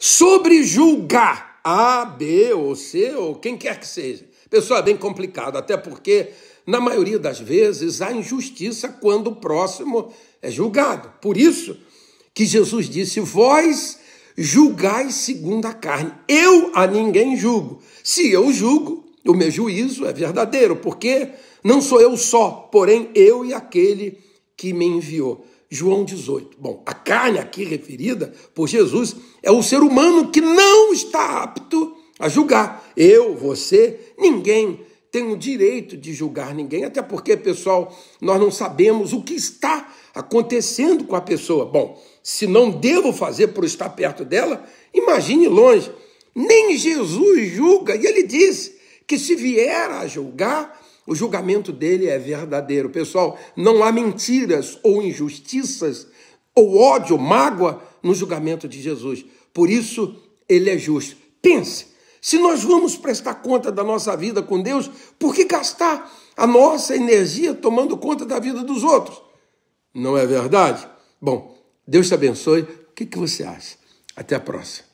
Sobre julgar A, B ou C ou quem quer que seja. Pessoal, é bem complicado, até porque na maioria das vezes há injustiça quando o próximo é julgado. Por isso que Jesus disse: Vós julgais segundo a carne. Eu a ninguém julgo. Se eu julgo, o meu juízo é verdadeiro, porque não sou eu só, porém eu e aquele que me enviou. João 18. Bom, a carne aqui referida por Jesus é o ser humano que não está apto a julgar. Eu, você, ninguém tem o direito de julgar ninguém, até porque, pessoal, nós não sabemos o que está acontecendo com a pessoa. Bom, se não devo fazer por estar perto dela, imagine longe. Nem Jesus julga, e ele diz que se vier a julgar, o julgamento dele é verdadeiro. Pessoal, não há mentiras ou injustiças ou ódio, mágoa no julgamento de Jesus. Por isso, ele é justo. Pense, se nós vamos prestar conta da nossa vida com Deus, por que gastar a nossa energia tomando conta da vida dos outros? Não é verdade? Bom, Deus te abençoe. O que, você acha? Até a próxima.